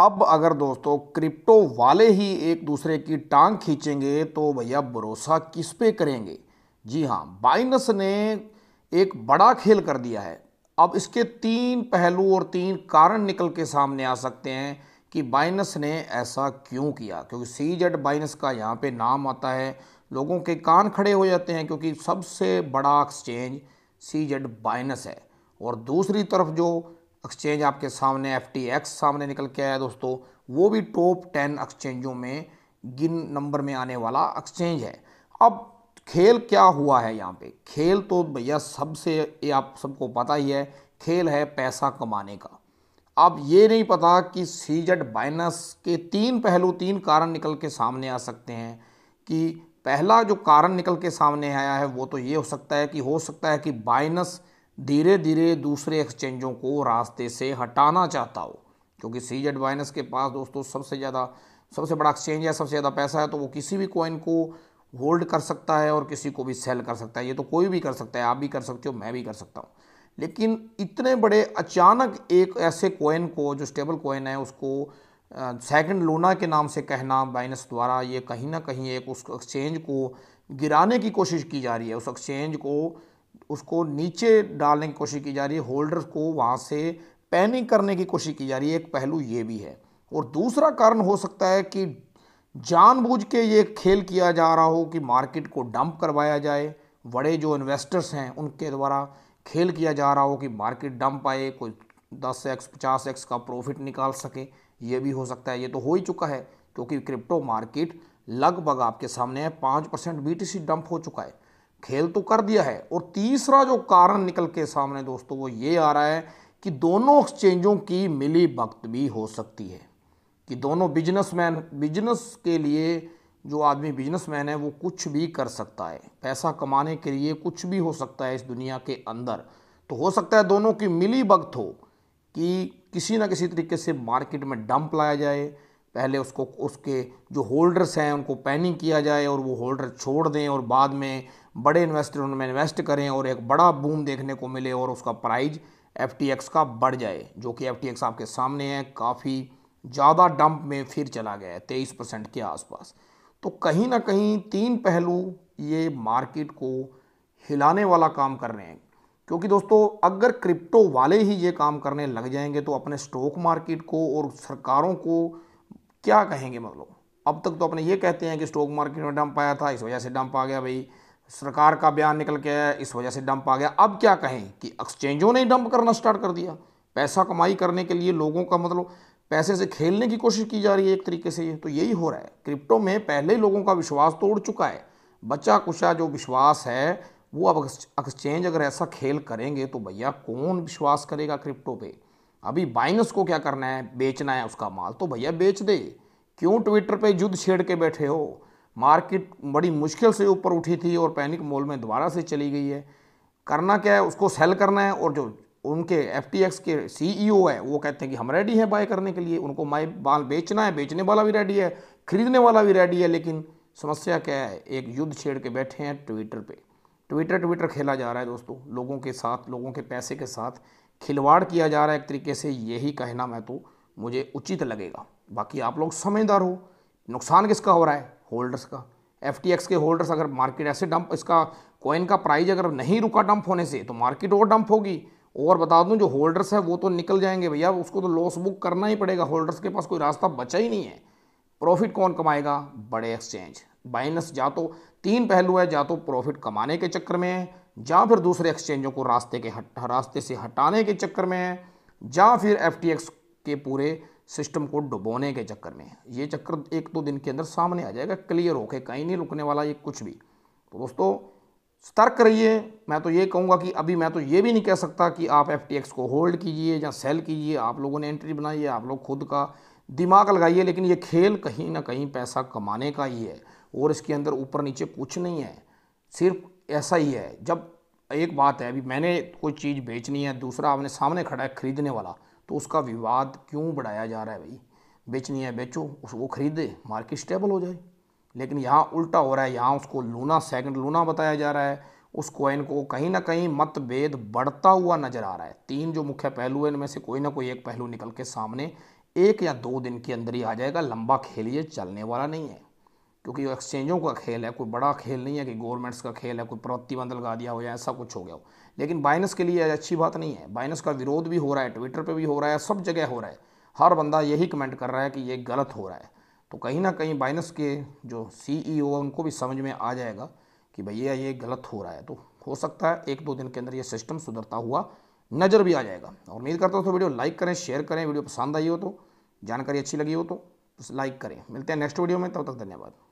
अब अगर दोस्तों क्रिप्टो वाले ही एक दूसरे की टांग खींचेंगे तो भैया भरोसा किस पे करेंगे जी हाँ बाइनस ने एक बड़ा खेल कर दिया है अब इसके तीन पहलू और तीन कारण निकल के सामने आ सकते हैं कि बाइनस ने ऐसा क्यों किया क्योंकि सी जेड बाइनस का यहाँ पे नाम आता है लोगों के कान खड़े हो जाते हैं क्योंकि सबसे बड़ा एक्सचेंज सी जेड बाइनस है और दूसरी तरफ जो एक्सचेंज आपके सामने एफ टी एक्स सामने निकल के आया दोस्तों वो भी टॉप टेन एक्सचेंजों में गिन नंबर में आने वाला एक्सचेंज है अब खेल क्या हुआ है यहाँ पे खेल तो भैया सबसे ये आप सबको पता ही है खेल है पैसा कमाने का अब ये नहीं पता कि सी जेड बाइनस के तीन पहलू तीन कारण निकल के सामने आ सकते हैं कि पहला जो कारण निकल के सामने आया है वो तो ये हो सकता है कि हो सकता है कि बाइनस धीरे धीरे दूसरे एक्सचेंजों को रास्ते से हटाना चाहता हो क्योंकि सी जेड बाइनस के पास दोस्तों सबसे ज़्यादा सबसे बड़ा एक्सचेंज है सबसे ज़्यादा पैसा है तो वो किसी भी कॉइन को होल्ड कर सकता है और किसी को भी सेल कर सकता है ये तो कोई भी कर सकता है आप भी कर सकते हो मैं भी कर सकता हूँ लेकिन इतने बड़े अचानक एक ऐसे कॉइन को जो स्टेबल कॉइन है उसको सेकंड लोना के नाम से कहना बाइनस द्वारा ये कहीं ना कहीं एक उस एक्सचेंज को गिराने की कोशिश की जा रही है उस एक्सचेंज को उसको नीचे डालने की कोशिश की जा रही है होल्डर्स को वहाँ से पैनिक करने की कोशिश की जा रही है एक पहलू ये भी है और दूसरा कारण हो सकता है कि जानबूझ के ये खेल किया जा रहा हो कि मार्केट को डंप करवाया जाए बड़े जो इन्वेस्टर्स हैं उनके द्वारा खेल किया जा रहा हो कि मार्केट डंप आए कोई दस एक्स पचास एक्स का प्रॉफिट निकाल सके ये भी हो सकता है ये तो हो ही चुका है क्योंकि क्रिप्टो मार्केट लगभग आपके सामने है पाँच परसेंट बी डंप हो चुका है खेल तो कर दिया है और तीसरा जो कारण निकल के सामने दोस्तों वो ये आ रहा है कि दोनों एक्सचेंजों की मिली भक्त भी हो सकती है कि दोनों बिजनेसमैन बिजनेस के लिए जो आदमी बिजनेसमैन है वो कुछ भी कर सकता है पैसा कमाने के लिए कुछ भी हो सकता है इस दुनिया के अंदर तो हो सकता है दोनों की मिली भक्त हो कि किसी ना किसी तरीके से मार्केट में डंप लाया जाए पहले उसको उसके जो होल्डर्स हैं उनको पैनिंग किया जाए और वो होल्डर छोड़ दें और बाद में बड़े इन्वेस्टर उनमें इन्वेस्ट करें और एक बड़ा बूम देखने को मिले और उसका प्राइज एफ का बढ़ जाए जो कि एफ आपके सामने है काफ़ी ज़्यादा डंप में फिर चला गया है तेईस परसेंट के आसपास तो कहीं ना कहीं तीन पहलू ये मार्केट को हिलाने वाला काम कर रहे हैं क्योंकि दोस्तों अगर क्रिप्टो वाले ही ये काम करने लग जाएंगे तो अपने स्टॉक मार्केट को और सरकारों को क्या कहेंगे मतलब अब तक तो अपने ये कहते हैं कि स्टॉक मार्केट में डंप आया था इस वजह से डंप आ गया भाई सरकार का बयान निकल के आया इस वजह से डंप आ गया अब क्या कहें कि एक्सचेंजों ने डंप करना स्टार्ट कर दिया पैसा कमाई करने के लिए लोगों का मतलब पैसे से खेलने की कोशिश की जा रही है एक तरीके से ये तो यही हो रहा है क्रिप्टो में पहले लोगों का विश्वास तोड़ चुका है बचा कुचा जो विश्वास है वो अब एक्सचेंज अगर ऐसा खेल करेंगे तो भैया कौन विश्वास करेगा क्रिप्टो पे अभी बाइंगस को क्या करना है बेचना है उसका माल तो भैया बेच दे क्यों ट्विटर पे युद्ध छेड़ के बैठे हो मार्केट बड़ी मुश्किल से ऊपर उठी थी और पैनिक मोल में दोबारा से चली गई है करना क्या है उसको सेल करना है और जो उनके एफ के सी e है वो कहते हैं कि हम रेडी हैं बाय करने के लिए उनको माई माल बेचना है बेचने वाला भी रेडी है खरीदने वाला भी रेडी है लेकिन समस्या क्या है एक युद्ध छेड़ के बैठे हैं ट्विटर पे ट्विटर ट्विटर खेला जा रहा है दोस्तों लोगों के साथ लोगों के पैसे के साथ खिलवाड़ किया जा रहा है एक तरीके से यही कहना मैं तो मुझे उचित लगेगा बाकी आप लोग समझदार हो नुकसान किसका हो रहा है होल्डर्स का एफ के होल्डर्स अगर मार्केट ऐसे डंप इसका कॉइन का प्राइस अगर नहीं रुका डंप होने से तो मार्केट और डंप होगी और बता दूं जो होल्डर्स है वो तो निकल जाएंगे भैया उसको तो लॉस बुक करना ही पड़ेगा होल्डर्स के पास कोई रास्ता बचा ही नहीं है प्रॉफिट कौन कमाएगा बड़े एक्सचेंज बाइनस या तो तीन पहलू है या तो प्रॉफिट कमाने के चक्कर में है या फिर दूसरे एक्सचेंजों को रास्ते के हट रास्ते से हटाने के चक्कर में है या फिर एफ के पूरे सिस्टम को डुबोने के चक्कर में ये चक्कर एक दो तो दिन के अंदर सामने आ जाएगा क्लियर होके कहीं नहीं रुकने वाला ये कुछ भी तो दोस्तों सतर्क रहिए मैं तो ये कहूँगा कि अभी मैं तो ये भी नहीं कह सकता कि आप एफ को होल्ड कीजिए या सेल कीजिए आप लोगों ने एंट्री बनाई है आप लोग खुद का दिमाग लगाइए लेकिन ये खेल कहीं ना कहीं पैसा कमाने का ही है और इसके अंदर ऊपर नीचे कुछ नहीं है सिर्फ ऐसा ही है जब एक बात है अभी मैंने कोई चीज़ बेचनी है दूसरा आपने सामने खड़ा है ख़रीदने वाला तो उसका विवाद क्यों बढ़ाया जा रहा है भाई बेचनी है बेचो उसको ख़रीदे मार्केट स्टेबल हो जाए लेकिन यहाँ उल्टा हो रहा है यहाँ उसको लूना सेकंड लूना बताया जा रहा है उस कोइन को कहीं ना कहीं मतभेद बढ़ता हुआ नजर आ रहा है तीन जो मुख्य पहलू हैं इनमें से कोई ना कोई एक पहलू निकल के सामने एक या दो दिन के अंदर ही आ जाएगा लंबा खेलिए चलने वाला नहीं है क्योंकि एक्सचेंजों का खेल है कोई बड़ा खेल नहीं है कि गवर्नमेंट्स का खेल है कोई प्रतिबंध लगा दिया हो या ऐसा कुछ हो गया हो लेकिन बाइनस के लिए अच्छी बात नहीं है बाइनस का विरोध भी हो रहा है ट्विटर पर भी हो रहा है सब जगह हो रहा है हर बंदा यही कमेंट कर रहा है कि ये गलत हो रहा है तो कहीं ना कहीं बाइनस के जो सीईओ e है उनको भी समझ में आ जाएगा कि भैया ये गलत हो रहा है तो हो सकता है एक दो दिन के अंदर ये सिस्टम सुधरता हुआ नज़र भी आ जाएगा और उम्मीद करता हूँ तो वीडियो लाइक करें शेयर करें वीडियो पसंद आई हो तो जानकारी अच्छी लगी हो तो लाइक करें मिलते हैं नेक्स्ट वीडियो में तब तक धन्यवाद